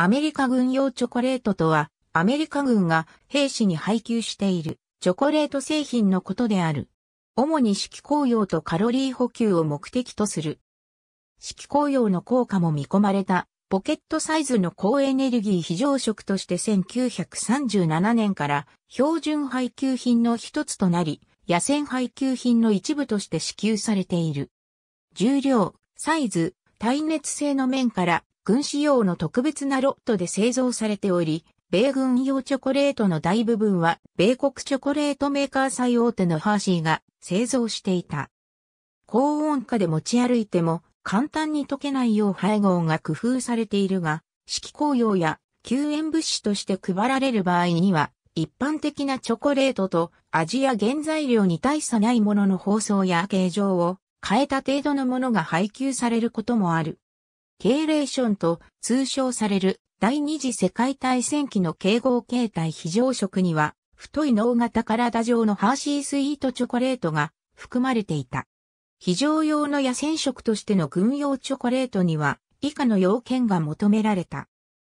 アメリカ軍用チョコレートとは、アメリカ軍が兵士に配給しているチョコレート製品のことである。主に色紅葉とカロリー補給を目的とする。色紅葉の効果も見込まれたポケットサイズの高エネルギー非常食として1937年から標準配給品の一つとなり、野戦配給品の一部として支給されている。重量、サイズ、耐熱性の面から軍仕様の特別なロットで製造されており、米軍用チョコレートの大部分は、米国チョコレートメーカー最大手のハーシーが製造していた。高温下で持ち歩いても、簡単に溶けないよう配合が工夫されているが、色紅葉や救援物資として配られる場合には、一般的なチョコレートと味や原材料に大差ないものの包装や形状を変えた程度のものが配給されることもある。ケーレーションと通称される第二次世界大戦期の敬語形態非常食には、太い脳型体状のハーシースイートチョコレートが含まれていた。非常用の野戦食としての軍用チョコレートには、以下の要件が求められた。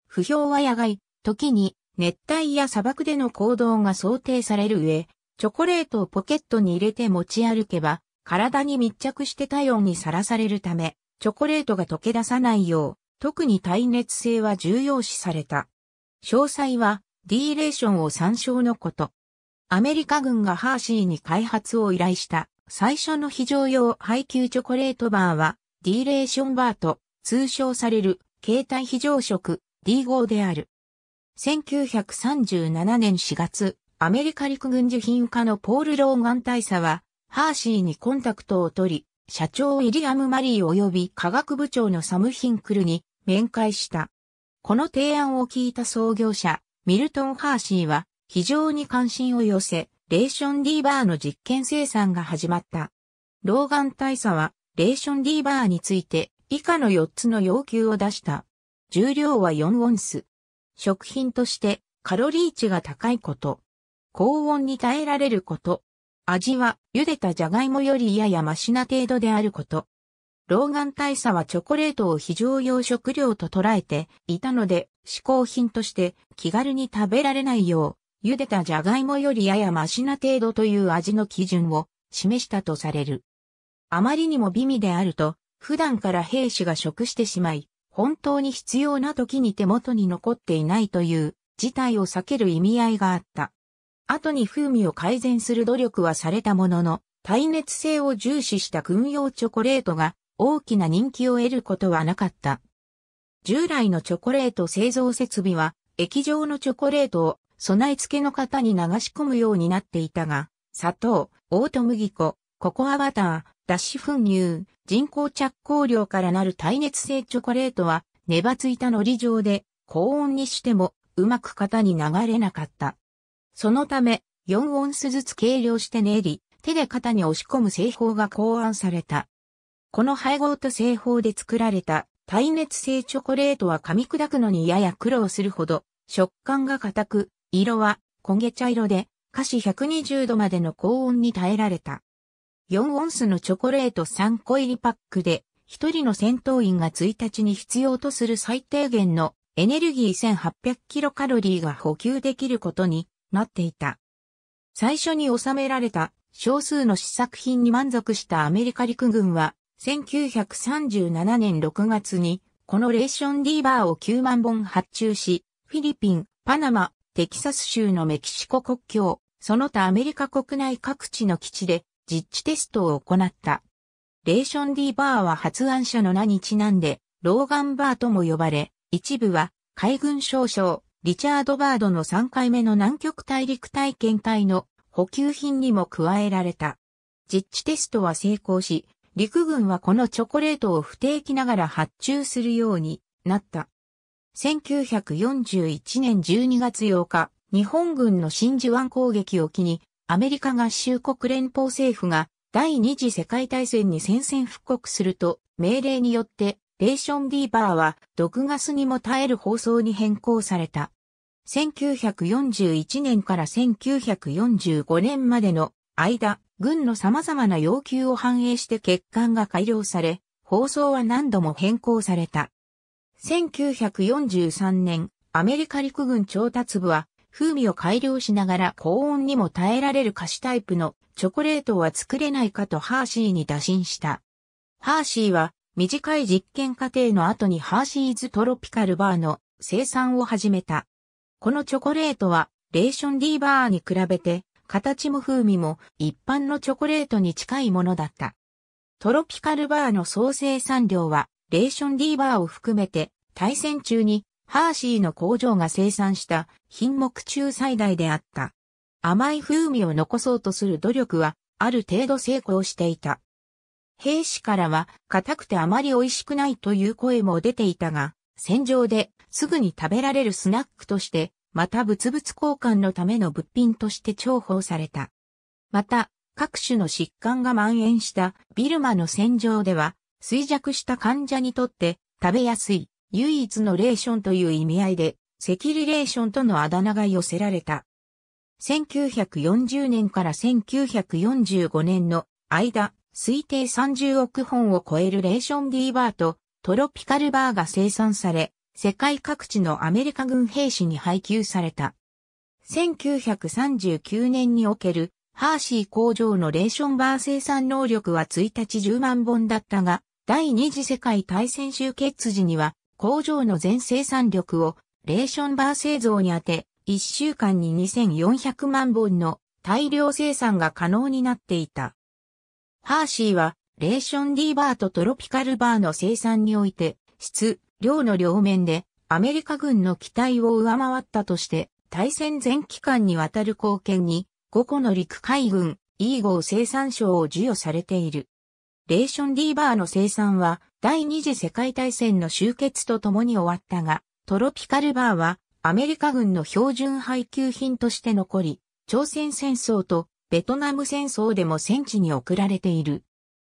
不評は野外、時に熱帯や砂漠での行動が想定される上、チョコレートをポケットに入れて持ち歩けば、体に密着して体温にさらされるため、チョコレートが溶け出さないよう、特に耐熱性は重要視された。詳細は、D レーションを参照のこと。アメリカ軍がハーシーに開発を依頼した最初の非常用配給チョコレートバーは D レーションバーと通称される携帯非常食 D5 である。1937年4月、アメリカ陸軍需品課のポール・ローガン大佐はハーシーにコンタクトを取り、社長イリアム・マリー及び科学部長のサム・ヒンクルに面会した。この提案を聞いた創業者、ミルトン・ハーシーは非常に関心を寄せ、レーションディーバーの実験生産が始まった。老眼大佐はレーションディーバーについて以下の4つの要求を出した。重量は4オンス。食品としてカロリー値が高いこと。高温に耐えられること。味は茹でたじゃがいもよりややマシな程度であること。老眼大佐はチョコレートを非常用食料と捉えていたので、嗜好品として気軽に食べられないよう、茹でたじゃがいもよりややマシな程度という味の基準を示したとされる。あまりにも美味であると、普段から兵士が食してしまい、本当に必要な時に手元に残っていないという事態を避ける意味合いがあった。後に風味を改善する努力はされたものの、耐熱性を重視した軍用チョコレートが大きな人気を得ることはなかった。従来のチョコレート製造設備は液状のチョコレートを備え付けの型に流し込むようになっていたが、砂糖、オート麦粉、ココアバター、脱脂粉乳、人工着工量からなる耐熱性チョコレートは、粘ついた糊状で、高温にしてもうまく型に流れなかった。そのため、4オンスずつ計量して練り、手で肩に押し込む製法が考案された。この配合と製法で作られた耐熱性チョコレートは噛み砕くのにやや苦労するほど、食感が硬く、色は焦げ茶色で、華氏120度までの高温に耐えられた。4オンスのチョコレート3個入りパックで、1人の戦闘員が1日に必要とする最低限のエネルギー1800キロカロリーが補給できることになっていた。最初に収められた少数の試作品に満足したアメリカ陸軍は、1937年6月に、このレーションディーバーを9万本発注し、フィリピン、パナマ、テキサス州のメキシコ国境、その他アメリカ国内各地の基地で実地テストを行った。レーションディーバーは発案者の名にちなんで、ローガンバーとも呼ばれ、一部は海軍少将、リチャード・バードの3回目の南極大陸体験会の補給品にも加えられた。実地テストは成功し、陸軍はこのチョコレートを不定期ながら発注するようになった。1941年12月8日、日本軍の真珠湾攻撃を機に、アメリカ合衆国連邦政府が第二次世界大戦に宣戦復刻すると命令によってレーションディーバーは毒ガスにも耐える放送に変更された。1941年から1945年までの間、軍の様々な要求を反映して欠陥が改良され、放送は何度も変更された。1943年、アメリカ陸軍調達部は、風味を改良しながら高温にも耐えられる菓子タイプのチョコレートは作れないかとハーシーに打診した。ハーシーは短い実験過程の後にハーシーズトロピカルバーの生産を始めた。このチョコレートは、レーション D バーに比べて、形も風味も一般のチョコレートに近いものだった。トロピカルバーの総生産量は、レーション D バーを含めて、対戦中にハーシーの工場が生産した品目中最大であった。甘い風味を残そうとする努力は、ある程度成功していた。兵士からは硬くてあまり美味しくないという声も出ていたが、戦場ですぐに食べられるスナックとして、また物々交換のための物品として重宝された。また、各種の疾患が蔓延したビルマの戦場では、衰弱した患者にとって食べやすい唯一のレーションという意味合いで、セキリレーションとのあだ名が寄せられた。1940年から1945年の間、推定30億本を超えるレーションディーバーとトロピカルバーが生産され、世界各地のアメリカ軍兵士に配給された。1939年におけるハーシー工場のレーションバー生産能力は1日10万本だったが、第二次世界大戦終結時には工場の全生産力をレーションバー製造に当て、1週間に2400万本の大量生産が可能になっていた。ハーシーは、レーションディーバーとトロピカルバーの生産において、質、量の両面で、アメリカ軍の機体を上回ったとして、対戦前期間にわたる貢献に、5個の陸海軍、イーゴー生産賞を授与されている。レーションディーバーの生産は、第二次世界大戦の終結とともに終わったが、トロピカルバーは、アメリカ軍の標準配給品として残り、朝鮮戦争とベトナム戦争でも戦地に送られている。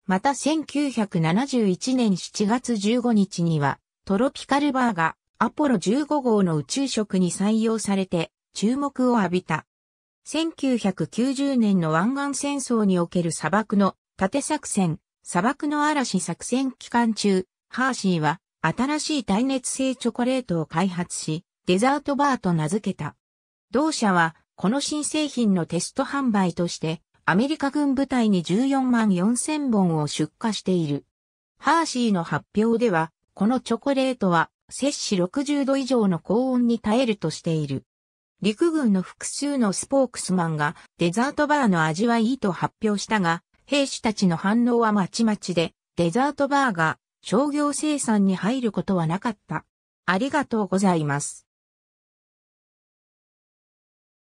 また1971年7月15日には、トロピカルバーがアポロ15号の宇宙食に採用されて注目を浴びた。1990年の湾岸戦争における砂漠の縦作戦、砂漠の嵐作戦期間中、ハーシーは新しい耐熱性チョコレートを開発し、デザートバーと名付けた。同社はこの新製品のテスト販売として、アメリカ軍部隊に14万4000本を出荷している。ハーシーの発表では、このチョコレートは、摂氏60度以上の高温に耐えるとしている。陸軍の複数のスポークスマンがデザートバーの味はいいと発表したが、兵士たちの反応はまちまちで、デザートバーが商業生産に入ることはなかった。ありがとうございます。